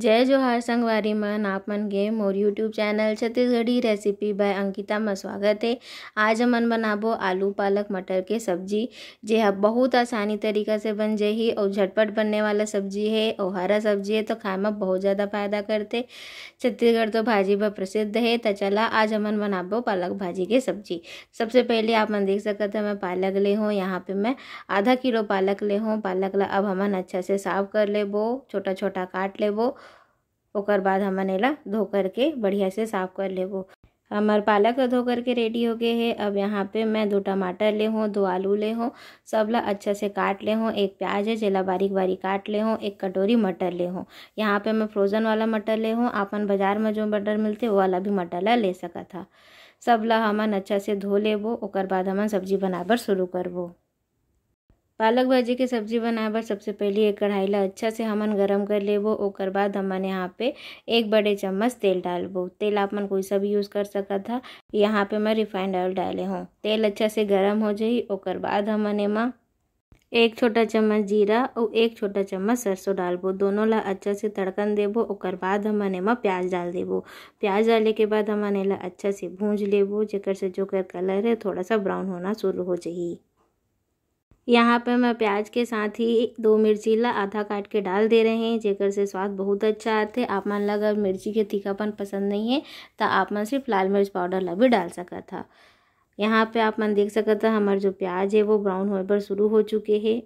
जय जोहार संगवारी मन आप मन के मोर YouTube channel Chhattisgarhi recipe by Ankita में स्वागत है आज हमन बनाबो आलू पालक मटर के सब्जी जे ह बहुत आसानी तरीका से बन जाही और झटपट बनने वाला सब्जी है और हरा सब्जी है तो खाए में बहुत ज़्यादा फायदा करते छत्तीसगढ़ तो भाजी ब प्रसिद्ध है तो चला आज हमन बनाबो पालक भाजी के सब्जी सबसे पहले आप मन देख सकते हैं मैं पालक ले हूँ यहाँ पर मैं आधा किलो पालक ले हूँ पालक ला अब हमन अच्छा से साफ कर लेबो छोटा छोटा काट लेबो ओकर बाद हमन एला धो करके बढ़िया से साफ कर लेबो हमार पालक धो करके रेडी हो गए है अब यहाँ पे मैं दो टमाटर ले हूँ दो आलू ले हूँ सब ला अच्छा से काट ले हूँ एक प्याज है जेला बारीक बारीक काट ले हूँ एक कटोरी मटर ले हूँ यहाँ पे मैं फ्रोज़न वाला मटर ले हूँ अपन बाज़ार में जो मटर मिलते वो वाला भी मटर ला ले सका था सब ला हमन अच्छा से धो लेबो ओकर बाद हमन सब्जी बनाबर शुरू करबो पालक भाजी के सब्जी बनाए बर सबसे पहले एक कढ़ाई ला अच्छा से हमन गरम कर लेबो ओकर बाद हमन यहाँ पे एक बड़े चम्मच तेल डालबो तेल आप मन कोई सा भी यूज़ कर सका था यहाँ पे मैं रिफाइंड ऑयल डाले हूँ तेल अच्छा से गरम हो जाए ओकर बाद हमन एमा एक छोटा चम्मच जीरा और एक छोटा चम्मच सरसों डालबो दोनों ला अच्छा से तड़कन देबो ओकर बाद हमन एमा प्याज डाल देबो प्याज डाले के बाद हमन एला अच्छा से भूंज लेबो जेकर से जो कलर है थोड़ा सा ब्राउन होना शुरू हो जाए यहाँ पे मैं प्याज के साथ ही दो मिर्ची ला आधा काट के डाल दे रहे हैं जेकर से स्वाद बहुत अच्छा आते आप मन लगा अगर मिर्ची के तीखापन पसंद नहीं है तो आप मन सिर्फ लाल मिर्च पाउडर ला भी डाल सका था यहाँ पे आप मन देख सकता हमारे जो प्याज है वो ब्राउन होने पर शुरू हो चुके हैं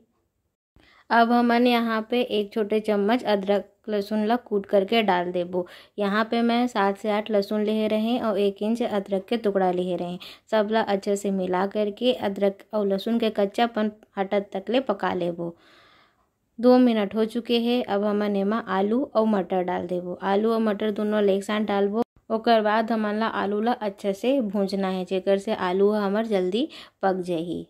अब हमन यहाँ पे एक छोटे चम्मच अदरक लहसुन ला कूट करके डाल देबो यहाँ पे मैं सात से आठ लहसुन ले रहे हैं और एक इंच अदरक के टुकड़ा ले रहे हैं सब ला अच्छे से मिला करके अदरक और लहसुन के कच्चापन हटत तक ले पका लेबो दो मिनट हो चुके हैं अब हमन एमा आलू और मटर डाल देबो आलू और मटर दोनों एक साथ डालबो ओकर बाद हमारा आलू ला अच्छे से भूंजना है जेकर से आलू हमार जल्दी पक जाए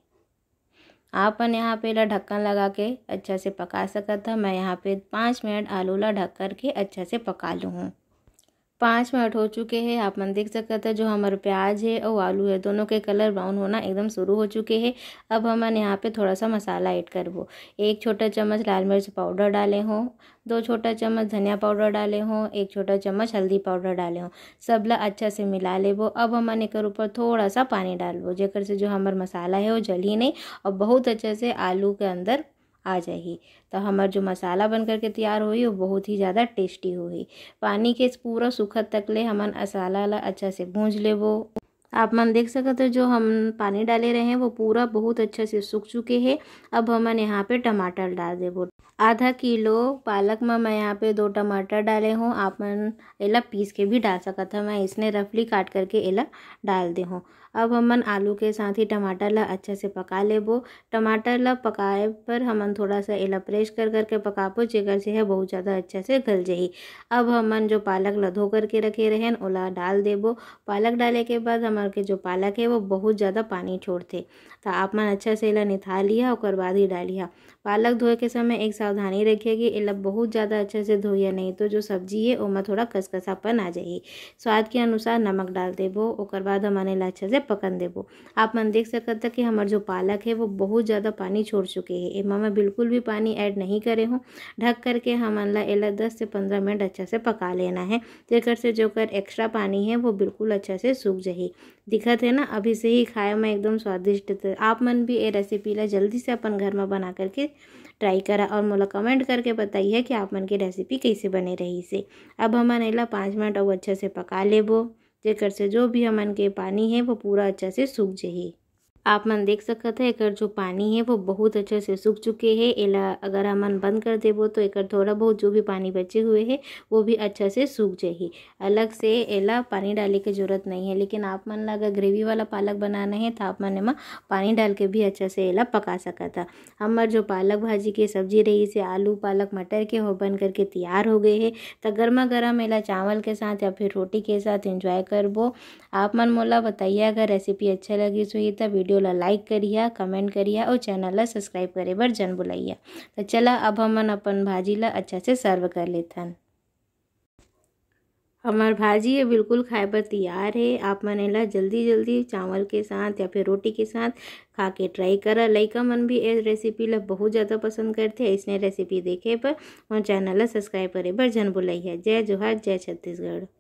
आपन यहाँ पे ला ढक्कन लगा के अच्छा से पका सकता था मैं यहाँ पे पाँच मिनट आलू ला ढक कर के अच्छा से पका लूँ पाँच मिनट हो चुके हैं आप मन देख सकते हैं जो हमारे प्याज है और आलू है दोनों के कलर ब्राउन होना एकदम शुरू हो चुके हैं अब हम यहाँ पे थोड़ा सा मसाला ऐड वो एक छोटा चम्मच लाल मिर्च पाउडर डाले हों दो छोटा चम्मच धनिया पाउडर डाले हों एक छोटा चम्मच हल्दी पाउडर डाले हों सबला अच्छा से मिला वो अब हमन एक ऊपर थोड़ा सा पानी डालबो जेकर से जो हमारा मसाला है वो जल ही नहीं और बहुत अच्छे से आलू के अंदर आ जाएगी तो हमार जो मसाला बन करके तैयार हुई वो बहुत ही ज़्यादा टेस्टी हुई पानी के पूरा सूखा तक ले हमन मसाला ला अच्छा से भूंज वो आप मन देख सकते हो जो हम पानी डाले रहे हैं वो पूरा बहुत अच्छा से सूख चुके हैं अब हमन यहाँ पे टमाटर डाल वो आधा किलो पालक में मैं यहाँ पे दो टमाटर डाले हूँ आप मन एला पीस के भी डाल सका था मैं इसने रफली काट करके एला डाल दे हूँ अब हमन आलू के साथ ही टमाटर ला अच्छा से पका लेबो टमाटर ला पकाए पर हमन थोड़ा सा एला प्रेस कर करके पकाबो जेकर से है बहुत ज़्यादा अच्छा से गल जाही अब हमन जो पालक ला धो करके रखे रहें ओला डाल देबो पालक डाले के बाद हमारे के जो पालक है वो बहुत ज़्यादा पानी छोड़ते तो आप मन अच्छा से एला निथा लिया और बाद ही डालिया पालक धोए के समय एक सावधानी रखिएगी एला बहुत ज़्यादा अच्छे से धोइया नहीं तो जो सब्जी है ओमा थोड़ा कसकसापन आ जाए स्वाद के अनुसार नमक डाल देबो और बाद हमारे एला अच्छा से पहले पकन देबो आप मन देख सकत कि हमारे जो पालक है वो बहुत ज़्यादा पानी छोड़ चुके हैं एमा मैं बिल्कुल भी पानी ऐड नहीं करे हूँ ढक करके हमन ला एला दस से पंद्रह मिनट अच्छा से पका लेना है जेकर से जो कर एक्स्ट्रा पानी है वो बिल्कुल अच्छा से सूख जाए दिखत है ना अभी से ही खाए मैं एकदम स्वादिष्ट आप मन भी ये रेसिपी ला जल्दी से अपन घर में बना करके ट्राई करा और मोला कमेंट करके बताइए कि आप मन की रेसिपी कैसे बने रही से अब हमन एला पाँच मिनट और अच्छे से पका लेबो जेकर से जो भी हमन के पानी है वो पूरा अच्छा से सूख जाए आप मन देख सकत है एकर जो पानी है वो बहुत अच्छे से सूख चुके है एला अगर मन बंद कर देबो तो एकर थोड़ा बहुत जो भी पानी बचे हुए है वो भी अच्छा से सूख जाही अलग से एला पानी डाले की जरूरत नहीं है लेकिन आप मन ला अगर ग्रेवी वाला पालक बनाना है तो आप मन एमा पानी डाल के भी अच्छा से एला पका सकत है हमार जो पालक भाजी की सब्जी रही से आलू पालक मटर के हो बन करके तैयार हो गए है तो गर्मा गर्म एला चावल के साथ या फिर रोटी के साथ एंजॉय करबो आप मन मोला बताइए अगर रेसिपी अच्छा लगी सोई तो वीडियो वीडियो ला लाइक करिया कमेंट करिया और चैनल ला सब्सक्राइब करे बर जन बुलाइया तो चला अब हमन अपन भाजी ला अच्छा से सर्व कर लेथन हमार भाजी ये बिल्कुल खाए पर तैयार है आप मन एला जल्दी जल्दी चावल के साथ या फिर रोटी के साथ खा के ट्राई करा लइका मन भी ये रेसिपी ला बहुत ज़्यादा पसंद करते हैं इसने रेसिपी देखे पर और चैनल ला सब्सक्राइब करे बर जन बुलाइया जय जोहार जय छत्तीसगढ़